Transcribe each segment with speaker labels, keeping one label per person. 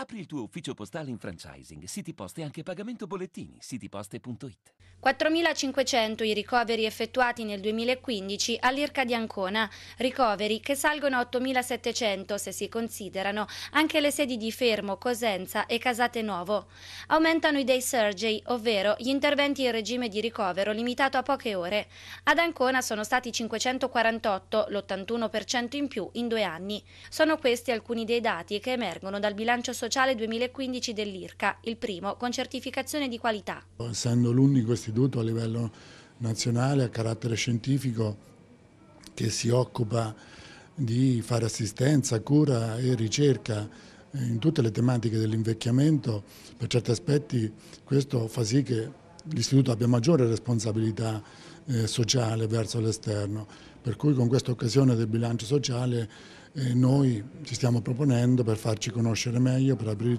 Speaker 1: Apri il tuo ufficio postale in franchising, siti poste anche pagamento bollettini, sitiposte.it.
Speaker 2: 4.500 i ricoveri effettuati nel 2015 all'Irca di Ancona, ricoveri che salgono a 8.700 se si considerano anche le sedi di Fermo, Cosenza e Casate Nuovo. Aumentano i day surgery, ovvero gli interventi in regime di ricovero limitato a poche ore. Ad Ancona sono stati 548, l'81% in più in due anni. Sono questi alcuni dei dati che emergono dal bilancio sociale sociale 2015 dell'IRCA, il primo con certificazione di qualità.
Speaker 1: Essendo l'unico istituto a livello nazionale a carattere scientifico che si occupa di fare assistenza, cura e ricerca eh, in tutte le tematiche dell'invecchiamento, per certi aspetti questo fa sì che l'istituto abbia maggiore responsabilità eh, sociale verso l'esterno, per cui con questa occasione del bilancio sociale e noi ci stiamo proponendo per farci conoscere meglio, per, aprir,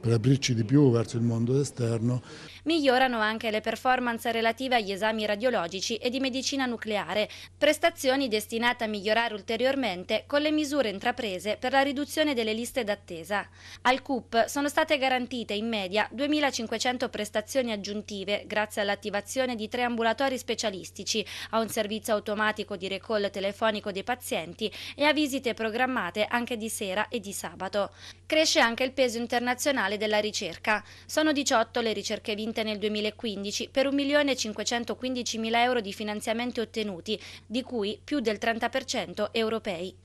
Speaker 1: per aprirci di più verso il mondo esterno.
Speaker 2: Migliorano anche le performance relative agli esami radiologici e di medicina nucleare, prestazioni destinate a migliorare ulteriormente con le misure intraprese per la riduzione delle liste d'attesa. Al CUP sono state garantite in media 2.500 prestazioni aggiuntive grazie all'attivazione di tre ambulatori specialistici, a un servizio automatico di recall telefonico dei pazienti e a visite programmate programmate anche di sera e di sabato. Cresce anche il peso internazionale della ricerca. Sono 18 le ricerche vinte nel 2015 per 1.515.000 euro di finanziamenti ottenuti, di cui più del 30% europei.